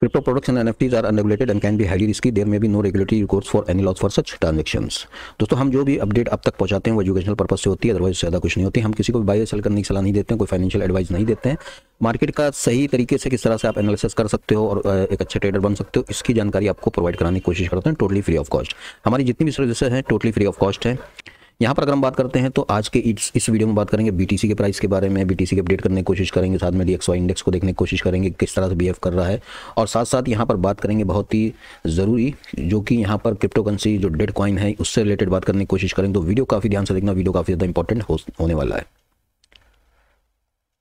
Crypto products and NFTs are unregulated and can be highly risky. There may be no regulatory recourse for any laws for such transactions. दोस्तों हम जो भी update अब तक पहुंचाते हैं वो एजुकेशनल पर्पज से होती है अदरवाइज ज़्यादा कुछ नहीं होती हम किसी को बाय सेल करने की सलाह नहीं देते हैं कोई फाइनेंशियल एडवाइस नहीं देते हैं मार्केट का सही तरीके से किस तरह से आप एनालिसिस कर सकते हो और एक अच्छे ट्रेडर बन सकते हो इसकी जानकारी आपको प्रोवाइड कराने की कोशिश करते हैं टोटली फ्री ऑफ कॉस्ट हमारी जितनी भी सर्विसेज हैं टोटली फ्री ऑफ कॉस्ट है यहाँ पर अगर हम बात करते हैं तो आज के इस, इस वीडियो में बात करेंगे बीटीसी के प्राइस के बारे में बीटीसी के अपडेट करने की कोशिश करेंगे साथ में डी इंडेक्स को देखने की कोशिश करेंगे किस तरह से बिहेव कर रहा है और साथ साथ यहाँ पर बात करेंगे बहुत ही ज़रूरी जो कि यहाँ पर क्रिप्टो करेंसी जो डेड कॉइन है उससे रिलेटेड बात करने की कोशिश करेंगे तो वीडियो काफ़ी ध्यान से देखना वीडियो काफ़ी ज़्यादा इंपॉर्टेंट होने वाला है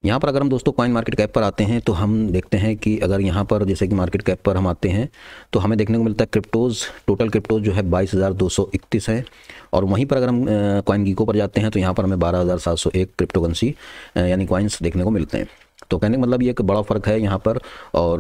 यहाँ पर अगर हम दोस्तों कॉइन मार्केट कैप पर आते हैं तो हम देखते हैं कि अगर यहाँ पर जैसे कि मार्केट कैप पर हम आते हैं तो हमें देखने को मिलता है क्रिप्टोज़ टोटल क्रिप्टोज जो है बाईस हज़ार दो सौ है और वहीं पर अगर हम कॉइन गीको पर जाते हैं तो यहाँ पर हमें बारह हज़ार सात सौ एक यानी कॉइन्स देखने को मिलते हैं तो कहने का मतलब ये एक बड़ा फ़र्क है यहाँ पर और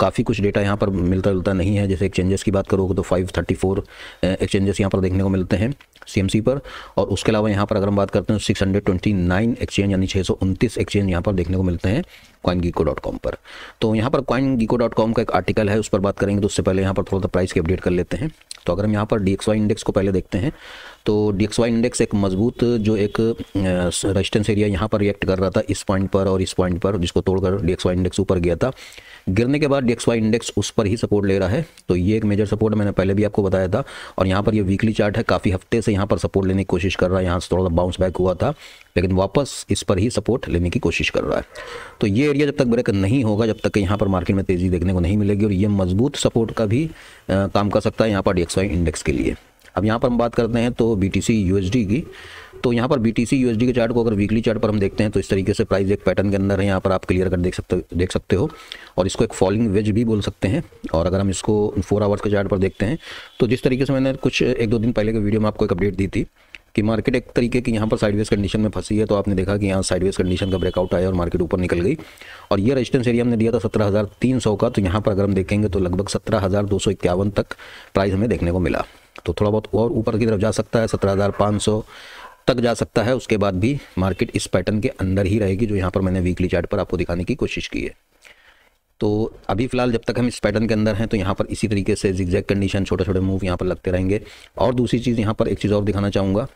काफ़ी कुछ डेटा यहाँ पर मिलता जुलता नहीं है जैसे एक्सचेंजेस की बात करोगे तो 534 एक्सचेंजेस यहाँ पर देखने को मिलते हैं सी पर और उसके अलावा यहाँ पर अगर हम बात करते हैं six hundred twenty nine exchange यानी छः सौ उनतीस एक्सचेंज यहाँ पर देखने को मिलते हैं क्वाइन गीको डॉट कॉम पर तो यहाँ पर क्वाइन गीको डॉट कॉम का एक आर्टिकल है उस पर बात करेंगे तो उससे पहले यहाँ पर थोड़ा सा प्राइस की अपडेट कर लेते हैं तो अगर हम यहाँ पर डी एक्स वाई इंडेक्स को पहले देखते हैं तो वाई इंडेक्स एक मजबूत जो एक रजिस्टेंस एरिया यहाँ पर रिएक्ट कर रहा था इस पॉइंट पर और इस पॉइंट पर जिसको तोड़कर वाई इंडेक्स ऊपर गया था गिरने के बाद वाई इंडेक्स उस पर ही सपोर्ट ले रहा है तो ये एक मेजर सपोर्ट मैंने पहले भी आपको बताया था और यहाँ पर ये वीकली चार्ट है काफ़ी हफ्ते से यहाँ पर सपोर्ट लेने की कोशिश कर रहा है यहाँ से थोड़ा बाउंस बैक हुआ था लेकिन वापस इस पर ही सपोर्ट लेने की कोशिश कर रहा है तो ये एरिया जब तक ब्रेक नहीं होगा जब तक यहाँ पर मार्केट में तेज़ी देखने को नहीं मिलेगी और ये मजबूत सपोर्ट का भी काम कर सकता है यहाँ पर डी इंडेक्स के लिए अब यहाँ पर हम बात करते हैं तो बी टी की तो यहाँ पर बी टी के चार्ट को अगर वीकली चार्ट पर हम देखते हैं तो इस तरीके से प्राइस एक पैटर्न के अंदर है यहाँ पर आप क्लियर कर देख सकते देख सकते हो और इसको एक फॉलिंग वेज भी बोल सकते हैं और अगर हम इसको फोर आवर्स के चार्ट पर देखते हैं तो जिस तरीके से मैंने कुछ एक दो दिन पहले के वीडियो में आपको एक अपडेट दी थी कि मार्केट एक तरीके की यहाँ पर साइडवेज कंडीशन में फंसी है तो आपने देखा कि यहाँ साइडवेज कंडीशन का ब्रेकआउट आया और मार्केट ऊपर निकल गई और ये रेजिस्टेंस एरिया हमने दिया था सत्रह हज़ार तीन सौ का तो यहाँ पर अगर हम देखेंगे तो लगभग सत्रह हज़ार दो सौ इक्यावन तक प्राइस हमें देखने को मिला तो थोड़ा बहुत और ऊपर की तरफ जा सकता है सत्रह तक जा सकता है उसके बाद भी मार्केट इस पैटर्न के अंदर ही रहेगी जो यहाँ पर मैंने वीकली चार्ट पर आपको दिखाने की कोशिश की है तो अभी फिलहाल जब तक हम इस पैटर्न के अंदर हैं तो यहाँ पर इसी तरीके से जिगजैग कंडीशन छोटे छोटे मूव यहाँ पर लगते रहेंगे और दूसरी चीज़ यहाँ पर एक चीज़ और दिखाना चाहूँगा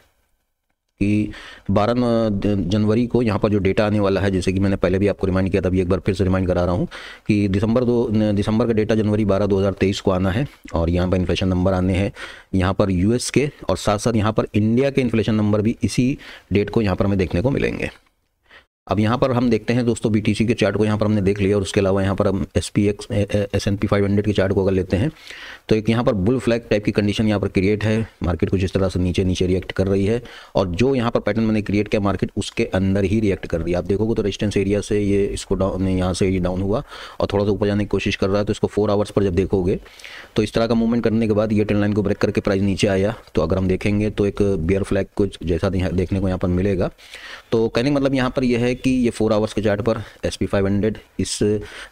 कि 12 जनवरी को यहाँ पर जो डेटा आने वाला है जैसे कि मैंने पहले भी आपको रिमाइंड किया था अभी एक बार फिर से रिमाइंड करा रहा हूँ कि दिसंबर दो दिसंबर का डेटा जनवरी 12 2023 को आना है और यहाँ पर इन्फ्लेशन नंबर आने हैं यहाँ पर यूएस के और साथ साथ यहाँ पर इंडिया के इन्फ्लेशन नंबर भी इसी डेट को यहाँ पर हमें देखने को मिलेंगे अब यहाँ पर हम देखते हैं दोस्तों बीटीसी के चार्ट को यहाँ पर हमने देख लिया और उसके अलावा यहाँ पर हम S P X S N P five hundred के चार्ट को अगर लेते हैं तो एक यहाँ पर बुल फ्लैग टाइप की कंडीशन यहाँ पर क्रिएट है मार्केट कुछ इस तरह से नीचे नीचे रिएक्ट कर रही है और जो यहाँ पर पैटर्न मैंने क्रिएट किया मार्केट उसके अंदर ही रिएक्ट कर रही है आप देखोगे तो रेजिस्टेंस एरिया से ये इसको डाउन यहाँ से ये डाउन हुआ और थोड़ा सा ऊपर जाने की कोशिश कर रहा है तो इसको फोर आवर्स पर जब देखोगे तो इस तरह का मूवमेंट करने के बाद ये ट्रेन लाइन को ब्रेक करके प्राइस नीचे आया तो अगर हम देखेंगे तो एक बियर फ्लैग कुछ जैसा देखने को यहाँ पर मिलेगा तो कहने मतलब यहाँ पर यह है है कि ये फोर आवर्स के चार्ट पर एस पी फाइव हंड्रेड इस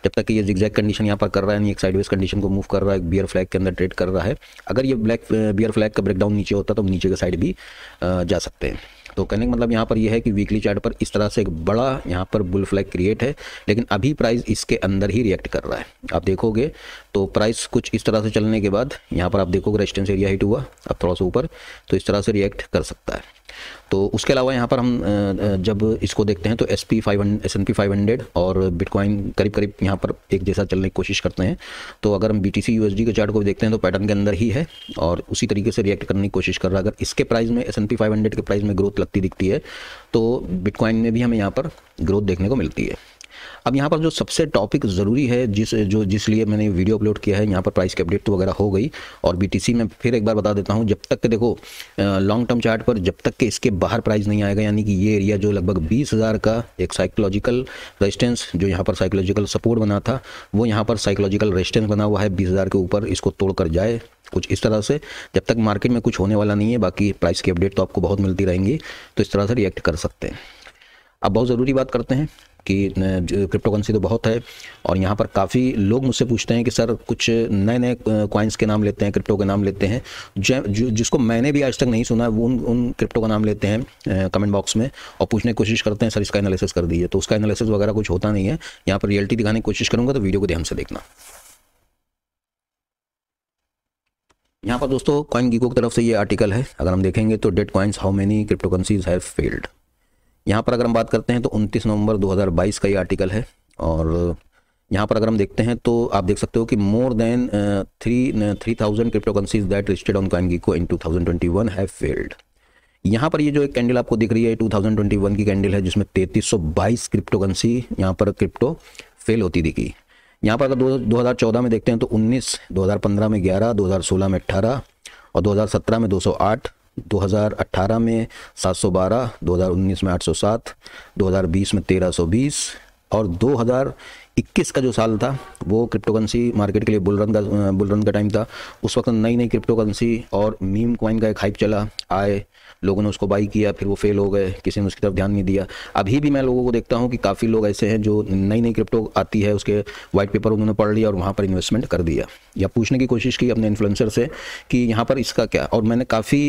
जब तक कि ये जिगजैक कंडीशन यहाँ पर कर रहा है नहीं एक साइडवेज कंडीशन को मूव कर रहा है बियर फ्लैग के अंदर ट्रेड कर रहा है अगर ये ब्लैक बियर फ्लैग का ब्रेकडाउन नीचे होता तो हम नीचे के साइड भी जा सकते हैं तो कहने का मतलब यहाँ पर यह है कि वीकली चार्ट पर इस तरह से एक बड़ा यहाँ पर बुल फ्लैग क्रिएट है लेकिन अभी प्राइस इसके अंदर ही रिएक्ट कर रहा है आप देखोगे तो प्राइस कुछ इस तरह से चलने के बाद यहाँ पर आप देखोगे रेजिस्टेंस एरिया हिट हुआ अब थोड़ा सा ऊपर तो इस तरह से रिएक्ट कर सकता है तो उसके अलावा यहाँ पर हम जब इसको देखते हैं तो S P five S N P five hundred और बिटकॉइन करीब करीब यहाँ पर एक जैसा चलने की कोशिश करते हैं तो अगर हम B T C U S D के चार्ट को भी देखते हैं तो पैटर्न के अंदर ही है और उसी तरीके से रिएक्ट करने की कोशिश कर रहा है अगर इसके प्राइस में S N P five hundred के प्राइस में ग्रोथ लगती दिखती है तो बिटकॉइन में भी हमें यहाँ पर ग्रोथ देखने को मिलती है अब यहाँ पर जो सबसे टॉपिक ज़रूरी है जिस जो जिस लिए मैंने वीडियो अपलोड किया है यहाँ पर प्राइस की अपडेट तो वगैरह हो गई और बीटीसी में फिर एक बार बता देता हूँ जब तक के देखो लॉन्ग टर्म चार्ट पर जब तक के इसके बाहर प्राइस नहीं आएगा यानी कि ये एरिया जो लगभग बीस का एक साइकोलॉजिकल रेजिस्टेंस जो यहाँ पर साइकोलॉजिकल सपोर्ट बना था वो यहाँ पर साइकोलॉजिकल रेजिस्टेंस बना हुआ है बीस के ऊपर इसको तोड़कर जाए कुछ इस तरह से जब तक मार्केट में कुछ होने वाला नहीं है बाकी प्राइस की अपडेट तो आपको बहुत मिलती रहेंगी तो इस तरह से रिएक्ट कर सकते हैं अब बहुत ज़रूरी बात करते हैं कि क्रिप्टो करेंसी तो बहुत है और यहाँ पर काफ़ी लोग मुझसे पूछते हैं कि सर कुछ नए नए कॉइन्स के नाम लेते हैं क्रिप्टो के नाम लेते हैं जो जिसको मैंने भी आज तक नहीं सुना वो उन उन क्रिप्टो का नाम लेते हैं कमेंट बॉक्स में और पूछने की कोशिश करते हैं सर इसका एनालिसिस कर दीजिए तो उसका एनालिसिस वगैरह कुछ होता नहीं है यहाँ पर रियलिटी दिखाने की कोशिश करूँगा तो वीडियो को ध्यान से देखना यहाँ पर दोस्तों कॉइन गीको की तरफ से ये आर्टिकल है अगर हम देखेंगे तो dead coins how many crypto currencies have failed यहाँ पर अगर हम बात करते हैं तो 29 नवंबर 2022 का ये आर्टिकल है और यहाँ पर अगर हम देखते हैं तो आप देख सकते हो कि more than three three thousand crypto that listed on coin को इन 2021 हैव फेल्ड यहाँ पर ये जो एक कैंडल आपको दिख रही है 2021 की कैंडल है जिसमें बाईस क्रिप्टो करेंसी यहाँ पर क्रिप्टो फेल होती दिखी यहाँ पर अगर दो हज़ार में देखते हैं तो उन्नीस दो में ग्यारह दो में अट्ठारह और दो में दो 2018 में 712, 2019 में 807, 2020 में 1320 और 2021 का जो साल था वो क्रिप्टोकरेंसी मार्केट के लिए बुलरन का बुलरन का टाइम था उस वक्त नई नई क्रिप्टोकरेंसी और मीम कॉइन का एक हाइप चला आए लोगों ने उसको बाई किया फिर वो फेल हो गए किसी ने उसकी तरफ ध्यान नहीं दिया अभी भी मैं लोगों को देखता हूँ कि काफ़ी लोग ऐसे हैं जो नई नई क्रिप्टो आती है उसके वाइट पेपर उन्होंने पढ़ लिया और वहाँ पर इन्वेस्टमेंट कर दिया या पूछने की कोशिश की अपने इन्फ्लुएंसर से कि यहाँ पर इसका क्या और मैंने काफ़ी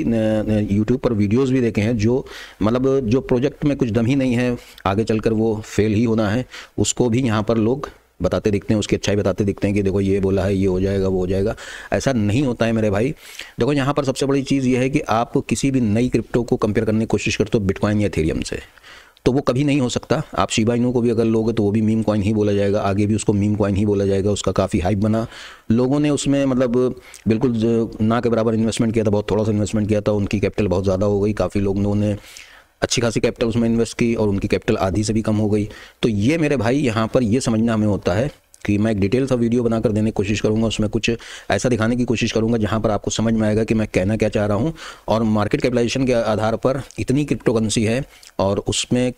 यूट्यूब पर वीडियोज़ भी देखे हैं जो मतलब जो प्रोजेक्ट में कुछ दम ही नहीं है आगे चलकर वो फेल ही होना है उसको भी यहाँ पर लोग बताते दिखते हैं उसकी अच्छाई बताते दिखते हैं कि देखो ये बोला है ये हो जाएगा वो हो जाएगा ऐसा नहीं होता है मेरे भाई देखो यहाँ पर सबसे बड़ी चीज़ ये है कि आप किसी भी नई क्रिप्टो को कंपेयर करने की कोशिश करते हो बिटकॉइन या थेरियम से तो वो कभी नहीं हो सकता आप शिबा को भी अगर लोगे तो वो भी मीम कॉइन ही बोला जाएगा आगे भी उसको मीम कॉइन ही बोला जाएगा उसका काफ़ी हाइप बना लोगों ने उसमें मतलब बिल्कुल ना के बराबर इन्वेस्टमेंट किया था बहुत थोड़ा सा इन्वेस्टमेंट किया था उनकी कैपिटल बहुत ज़्यादा हो गई काफ़ी लोगों ने अच्छी खासी कैपिटल उसमें इन्वेस्ट की और उनकी कैपिटल आधी से भी कम हो गई तो ये मेरे भाई यहाँ पर ये समझना हमें होता है कि मैं एक डिटेल सा वीडियो बनाकर देने की कोशिश करूँगा उसमें कुछ ऐसा दिखाने की कोशिश करूँगा जहाँ पर आपको समझ में आएगा कि मैं कहना क्या चाह रहा हूँ और मार्केट कैपिटलाइजेशन के आधार पर इतनी क्रिप्टोकरेंसी है और उसमें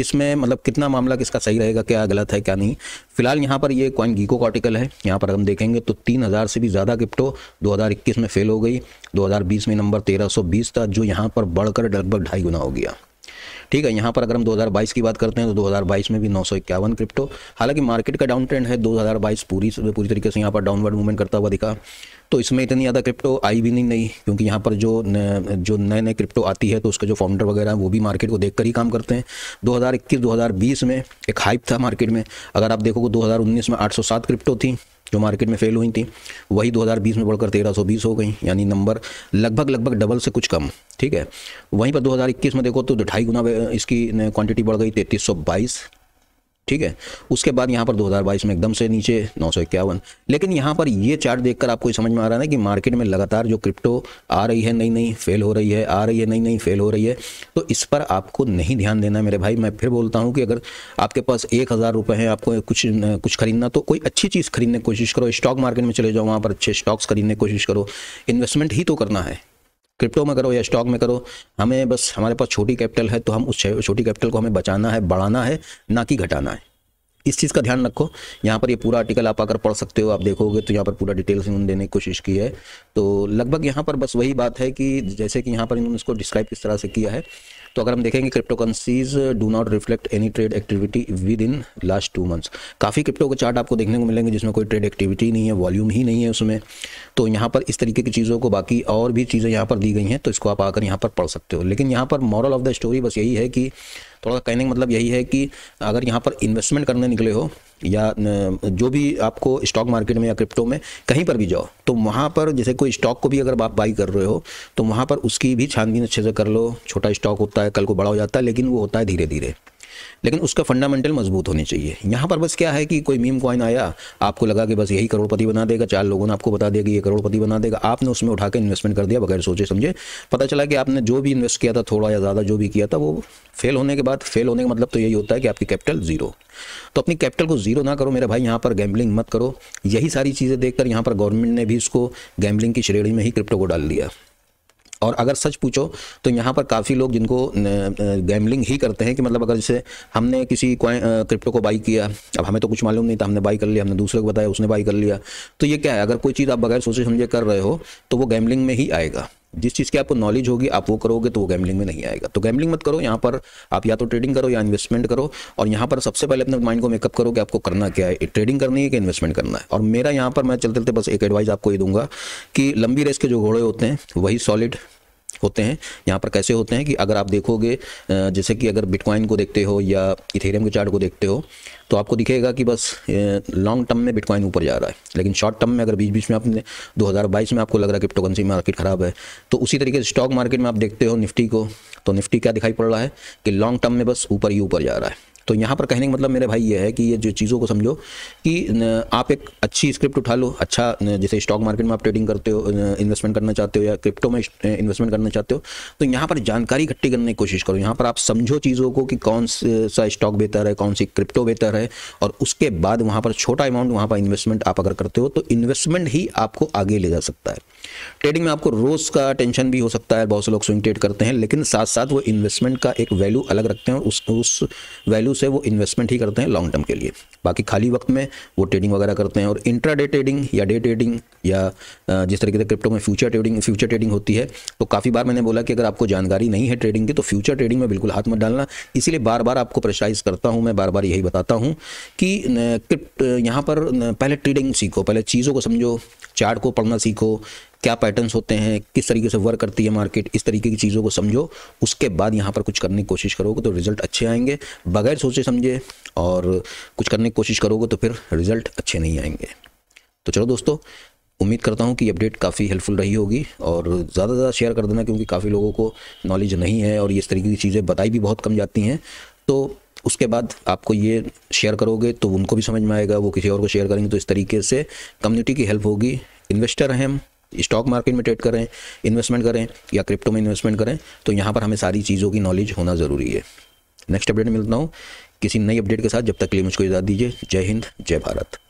किसमें मतलब कितना मामला किसका सही रहेगा क्या गलत है क्या नहीं फिलहाल यहाँ पर ये कॉइन गीको कॉर्टिकल है यहाँ पर हम देखेंगे तो तीन हज़ार से भी ज़्यादा क्रिप्टो 2021 में फेल हो गई 2020 में नंबर 1320 था जो यहाँ पर बढ़कर लगभग ढाई गुना हो गया ठीक है यहाँ पर अगर हम 2022 की बात करते हैं तो 2022 में भी नौ क्रिप्टो हालांकि मार्केट का डाउन ट्रेंड है 2022 पूरी पूरी तरीके से यहाँ पर डाउनवर्ड मूवमेंट करता हुआ दिखा तो इसमें इतनी ज़्यादा क्रिप्टो आई भी नहीं नहीं क्योंकि यहाँ पर जो न, जो नए नए क्रिप्टो आती है तो उसके जो फाउंडर वगैरह वो भी मार्केट को देख कर ही काम करते हैं दो हज़ार में एक हाइप था मार्केट में अगर आप देखोगे 2019 में आठ क्रिप्टो थी जो मार्केट में फेल हुई थी वही 2020 में बढ़कर 1320 हो गई यानी नंबर लगभग लगभग डबल से कुछ कम ठीक है वहीं पर 2021 में देखो तो ढाई गुना इसकी क्वांटिटी बढ़ गई तैतीस ठीक है उसके बाद यहाँ पर 2022 में एकदम से नीचे नौ लेकिन यहाँ पर ये चार्ट देखकर आपको समझ में आ रहा है कि मार्केट में लगातार जो क्रिप्टो आ रही है नई नई फेल हो रही है आ रही है नई नई फेल हो रही है तो इस पर आपको नहीं ध्यान देना है मेरे भाई मैं फिर बोलता हूँ कि अगर आपके पास एक हज़ार रुपये हैं आपको कुछ कुछ खरीदना तो कोई अच्छी चीज़ खरीदने की कोशिश करो स्टॉक मार्केट में चले जाओ वहाँ पर अच्छे स्टॉक्स खरीदने की कोशिश करो इन्वेस्टमेंट ही तो करना है क्रिप्टो में करो या स्टॉक में करो हमें बस हमारे पास छोटी कैपिटल है तो हम उस छोटी कैपिटल को हमें बचाना है बढ़ाना है ना कि घटाना है इस चीज़ का ध्यान रखो यहाँ पर ये पूरा आर्टिकल आप आकर पढ़ सकते हो आप देखोगे तो यहाँ पर पूरा डिटेल्स इन्होंने देने की कोशिश की है तो लगभग यहाँ पर बस वही बात है कि जैसे कि यहाँ पर इन्होंने इसको डिस्क्राइब किस तरह से किया है तो अगर हम देखेंगे crypto currencies do not reflect any trade activity within last two months काफ़ी क्रिप्टो के चार्ट आपको देखने को मिलेंगे जिसमें कोई ट्रेड एक्टिविटी नहीं है वॉल्यूम ही नहीं है उसमें तो यहाँ पर इस तरीके की चीज़ों को बाकी और भी चीज़ें यहाँ पर दी गई हैं तो इसको आप आकर यहाँ पर पढ़ सकते हो लेकिन यहाँ पर मॉरल ऑफ द स्टोरी बस यही है कि थोड़ा सा कहने का मतलब यही है कि अगर यहाँ पर इन्वेस्टमेंट करने निकले हो या जो भी आपको स्टॉक मार्केट में या क्रिप्टो में कहीं पर भी जाओ तो वहाँ पर जैसे कोई स्टॉक को भी अगर आप बाई कर रहे हो तो वहाँ पर उसकी भी छानबीन अच्छे से कर लो छोटा स्टॉक होता है कल को बड़ा हो जाता है लेकिन वो होता है धीरे धीरे लेकिन उसका फंडामेंटल मजबूत होने चाहिए यहाँ पर बस क्या है कि कोई मीम कॉइन आया आपको लगा कि बस यही करोड़पति बना देगा चार लोगों ने आपको बता दिया कि ये करोड़पति बना देगा आपने उसमें उठा के इन्वेस्टमेंट कर दिया बगैर सोचे समझे पता चला कि आपने जो भी इन्वेस्ट किया था थोड़ा या ज़्यादा जो भी किया था वो फेल होने के बाद फेल होने का मतलब तो यही होता है कि आपकी कैपिटल जीरो तो अपनी कैपिटल को जीरो ना करो मेरे भाई यहाँ पर गैम्बलिंग मत करो यही सारी चीज़ें देखकर यहाँ पर गवर्नमेंट ने भी इसको गैम्बलिंग की श्रेणी में ही क्रिप्टो को डाल दिया और अगर सच पूछो तो यहाँ पर काफ़ी लोग जिनको गैमलिंग ही करते हैं कि मतलब अगर जैसे हमने किसी क्रिप्टो को बाई किया अब हमें तो कुछ मालूम नहीं था हमने बाई कर लिया हमने दूसरे को बताया उसने बाई कर लिया तो ये क्या है अगर कोई चीज़ आप बगैर सोचे समझे कर रहे हो तो वो गैमलिंग में ही आएगा जिस चीज़ की आपको नॉलेज होगी आप वो करोगे तो वो गैमलिंग में नहीं आएगा तो गैम्बलिंग मत करो यहाँ पर आप या तो ट्रेडिंग करो या इन्वेस्टमेंट करो और यहाँ पर सबसे पहले अपने माइंड को मेकअप करो कि आपको करना क्या है ट्रेडिंग करनी है कि इन्वेस्टमेंट करना है और मेरा यहाँ पर मैं चलते चलते बस एक एडवाइस आपको ये दूंगा कि लंबी रेस के जो घोड़े होते हैं वही सॉलिड होते हैं यहाँ पर कैसे होते हैं कि अगर आप देखोगे जैसे कि अगर बिटकॉइन को देखते हो या इथेरियम के चार्ट को देखते हो तो आपको दिखेगा कि बस लॉन्ग टर्म में बिटकॉइन ऊपर जा रहा है लेकिन शॉर्ट टर्म में अगर बीच बीच में आपने 2022 में आपको लग रहा है क्रिप्टोकरेंसी मार्केट खराब है तो उसी तरीके से स्टॉक मार्केट में आप देखते हो निफ्टी को तो निफ्टी क्या दिखाई पड़ रहा है कि लॉन्ग टर्म में बस ऊपर ही ऊपर जा रहा है तो यहाँ पर कहने का मतलब मेरे भाई ये है कि ये जो चीज़ों को समझो कि आप एक अच्छी स्क्रिप्ट उठा लो अच्छा जैसे स्टॉक मार्केट में आप ट्रेडिंग करते हो इन्वेस्टमेंट करना चाहते हो या क्रिप्टो में इन्वेस्टमेंट करना चाहते हो तो यहाँ पर जानकारी इकट्ठी करने की कोशिश करो यहाँ पर आप समझो चीज़ों को कि कौन सा स्टॉक बेहतर है कौन सी क्रिप्टो बेहतर है और उसके बाद वहाँ पर छोटा अमाउंट वहाँ पर इन्वेस्टमेंट आप अगर करते हो तो इन्वेस्टमेंट ही आपको आगे ले जा सकता है ट्रेडिंग में आपको रोज़ का टेंशन भी हो सकता है बहुत से लोग स्विंग ट्रेड करते हैं लेकिन साथ साथ वो इन्वेस्टमेंट का एक वैल्यू अलग रखते हैं उस उस वैल्यू वैल्यू से वो इन्वेस्टमेंट ही करते हैं लॉन्ग टर्म के लिए बाकी खाली वक्त में वो ट्रेडिंग वगैरह करते हैं और इंट्रा डे ट्रेडिंग या डे ट्रेडिंग या जिस तरीके से क्रिप्टो में फ्यूचर ट्रेडिंग फ्यूचर ट्रेडिंग होती है तो काफ़ी बार मैंने बोला कि अगर आपको जानकारी नहीं है ट्रेडिंग की तो फ्यूचर ट्रेडिंग में बिल्कुल हाथ मत डालना इसीलिए बार बार आपको प्रेशराइज करता हूँ मैं बार बार यही बताता हूँ कि यहाँ पर पहले ट्रेडिंग सीखो पहले चीज़ों को समझो चार्ट को पढ़ना सीखो क्या पैटर्न्स होते हैं किस तरीके से वर्क करती है मार्केट इस तरीके की चीज़ों को समझो उसके बाद यहाँ पर कुछ करने की कोशिश करोगे तो रिजल्ट अच्छे आएंगे बगैर सोचे समझे और कुछ करने की कोशिश करोगे तो फिर रिजल्ट अच्छे नहीं आएंगे तो चलो दोस्तों उम्मीद करता हूँ कि अपडेट काफ़ी हेल्पफुल रही होगी और ज़्यादा से ज़्यादा शेयर कर देना क्योंकि काफ़ी लोगों को नॉलेज नहीं है और इस तरीके की चीज़ें बताई भी बहुत कम जाती हैं तो उसके बाद आपको ये शेयर करोगे तो उनको भी समझ में आएगा वो किसी और को शेयर करेंगे तो इस तरीके से कम्युनिटी की हेल्प होगी इन्वेस्टर हैं हम स्टॉक मार्केट में ट्रेड करें इन्वेस्टमेंट करें या क्रिप्टो में इन्वेस्टमेंट करें तो यहाँ पर हमें सारी चीज़ों की नॉलेज होना ज़रूरी है नेक्स्ट अपडेट मिलता हूँ किसी नई अपडेट के साथ जब तक के लिए मुझको इजाज़त दीजिए जय हिंद जय भारत